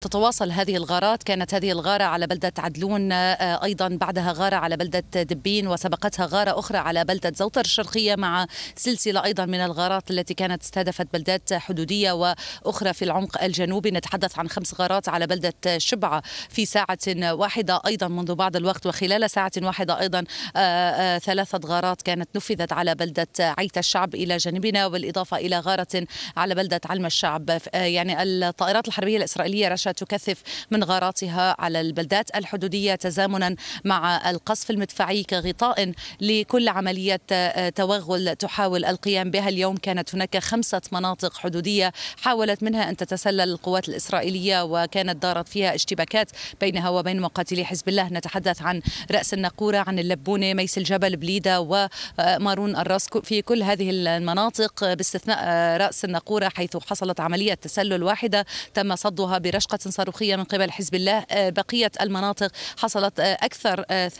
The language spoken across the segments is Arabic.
تتواصل هذه الغارات كانت هذه الغارة على بلدة عدلون آه، أيضا بعدها غارة على بلدة دبين وسبقتها غارة أخرى على بلدة زوطر الشرقية مع سلسلة أيضا من الغارات التي كانت استهدفت بلدات حدودية وأخرى في العمق الجنوبي نتحدث عن خمس غارات على بلدة شبعة في ساعة واحدة أيضا منذ بعض الوقت وخلال ساعة واحدة أيضا آه، آه، ثلاثة غارات كانت نفذت على بلدة عيت الشعب إلى جانبنا بالإضافة إلى غارة على بلدة علم الشعب يعني الطائرات الحربية الإسرائيلية رشا تكثف من غاراتها على البلدات الحدودية تزامنا مع القصف المدفعي كغطاء لكل عملية آه، توغل تحاول القيام بها اليوم كانت هناك خمسة مناطق حدودية حاولت منها أن تتسلل القوات الإسرائيلية وكانت دارت فيها اشتباكات بينها وبين مقاتلي حزب الله نتحدث عن رأس النقورة عن اللبونة ميس الجبل بليدة ومارون آه، الراس في كل هذه المناطق باستثناء آه، رأس النقورة حيث حصلت عملية تسلل واحدة تم صدها برشقة طلقة صاروخية من قبل حزب الله آه، بقية المناطق حصلت آه، أكثر آه،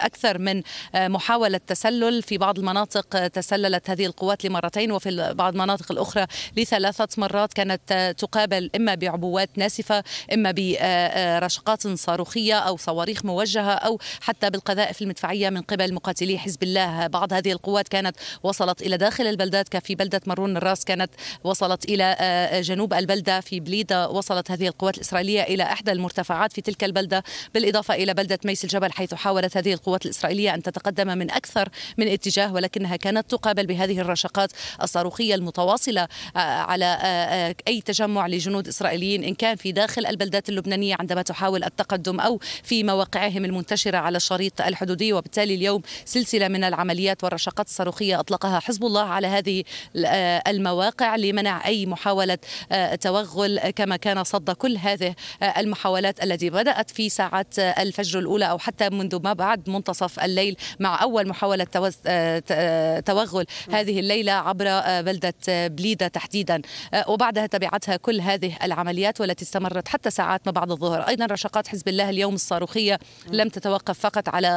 أكثر من محاولة تسلل في بعض المناطق تسللت هذه القوات لمرتين وفي بعض المناطق الأخرى لثلاثة مرات كانت تقابل إما بعبوات ناسفة إما برشقات صاروخية أو صواريخ موجهة أو حتى بالقذائف المدفعية من قبل مقاتلي حزب الله بعض هذه القوات كانت وصلت إلى داخل البلدات كفي بلدة مرون الراس كانت وصلت إلى جنوب البلدة في بليدة وصلت هذه هذه القوات الإسرائيلية إلى إحدى المرتفعات في تلك البلدة بالإضافة إلى بلدة ميس الجبل حيث حاولت هذه القوات الإسرائيلية أن تتقدم من أكثر من اتجاه ولكنها كانت تقابل بهذه الرشقات الصاروخية المتواصلة آه، على آه، آه، أي تجمع لجنود إسرائيليين إن كان في داخل البلدات اللبنانية عندما تحاول التقدم أو في مواقعهم المنتشرة على الشريط الحدودي وبالتالي اليوم سلسلة من العمليات والرشقات الصاروخية أطلقها حزب الله على هذه المواقع لمنع أي محاولة توغل كما كان صد كل هذه المحاولات التي بدأت في ساعات الفجر الأولى أو حتى منذ ما بعد منتصف الليل مع أول محاولة توغل هذه الليلة عبر بلدة بليدة تحديدا وبعدها تبعتها كل هذه العمليات والتي استمرت حتى ساعات ما بعد الظهر أيضا رشقات حزب الله اليوم الصاروخية لم تتوقف فقط على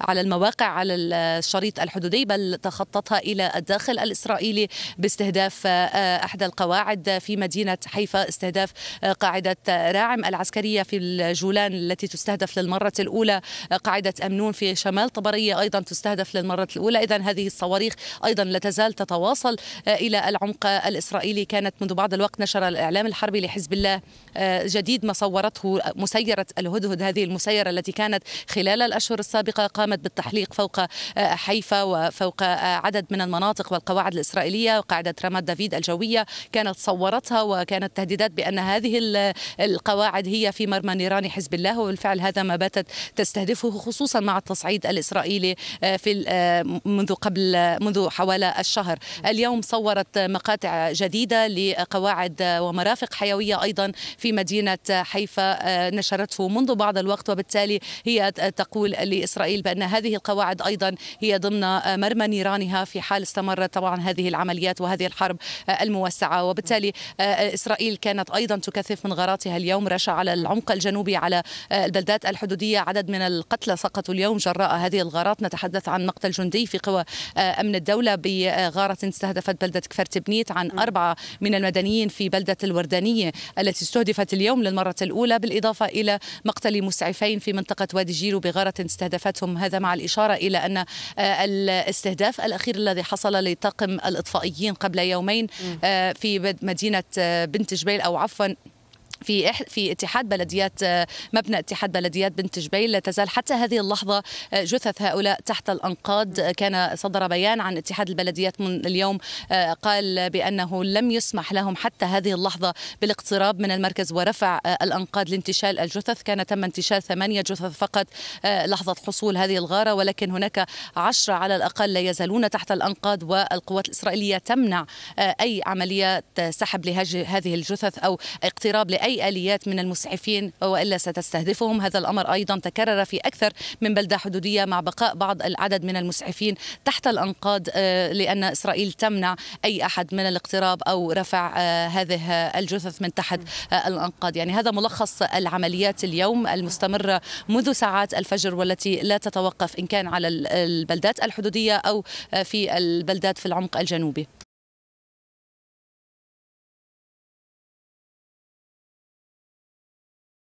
على المواقع على الشريط الحدودي بل تخطتها إلى الداخل الإسرائيلي باستهداف أحدى القواعد في مدينة حيفا استهداف استهداف آه، قاعدة راعم العسكرية في الجولان التي تستهدف للمرة الأولى آه، قاعدة أمنون في شمال طبرية أيضا تستهدف للمرة الأولى إذا هذه الصواريخ أيضا لا تزال تتواصل آه، إلى العمق الإسرائيلي كانت منذ بعض الوقت نشر الإعلام الحربي لحزب الله جديد ما صورته مسيرة الهدهد هذه المسيرة التي كانت خلال الأشهر السابقة قامت بالتحليق فوق حيفا وفوق عدد من المناطق والقواعد الإسرائيلية وقاعدة رامات دافيد الجوية كانت صورتها وكانت تهديدات بأن أن هذه القواعد هي في مرمى نيران حزب الله وبالفعل هذا ما باتت تستهدفه خصوصا مع التصعيد الإسرائيلي آه، في آه، منذ قبل منذ حوالي الشهر اليوم صورت مقاطع جديدة لقواعد ومرافق حيوية أيضا في مدينة حيفا آه، نشرته منذ بعض الوقت وبالتالي هي تقول لإسرائيل بأن هذه القواعد أيضا هي ضمن مرمى نيرانها في حال استمرت طبعا هذه العمليات وهذه الحرب الموسعة وبالتالي إسرائيل كانت أيضا أيضا تكثف من غاراتها اليوم رشا على العمق الجنوبي على آه، البلدات الحدودية عدد من القتلى سقطوا اليوم جراء هذه الغارات نتحدث عن مقتل جندي في قوى آه، أمن الدولة بغارة استهدفت بلدة كفر تبنيت عن أربعة من المدنيين في بلدة الوردانية التي استهدفت اليوم للمرة الأولى بالإضافة إلى مقتل مسعفين في منطقة وادي جيرو بغارة استهدفتهم هذا مع الإشارة إلى أن آه، الاستهداف الأخير الذي حصل لطاقم الإطفائيين قبل يومين في مدينة بنت جبيل أو عفوا fun في إح في اتحاد بلديات آه، مبنى اتحاد بلديات بنت جبيل لا تزال حتى هذه اللحظه آه، جثث هؤلاء تحت الانقاض آه، كان صدر بيان عن اتحاد البلديات من اليوم قال بانه لم يسمح لهم حتى هذه اللحظه بالاقتراب من المركز ورفع الانقاض لانتشال الجثث كان تم انتشال ثمانيه جثث فقط لحظه حصول هذه الغاره ولكن هناك عشرة على الاقل لا يزالون تحت الانقاض والقوات الاسرائيليه تمنع اي عمليات سحب لهذه الجثث او اقتراب لاي أي آليات من المسعفين وإلا ستستهدفهم هذا الأمر أيضا تكرر في أكثر من بلدة حدودية مع بقاء بعض العدد من المسعفين تحت الأنقاض آه، لأن إسرائيل تمنع أي أحد من الاقتراب أو رفع آه، هذه الجثث من تحت آه، الأنقاض يعني هذا ملخص العمليات اليوم المستمرة منذ ساعات الفجر والتي لا تتوقف إن كان على البلدات الحدودية أو في البلدات في العمق الجنوبي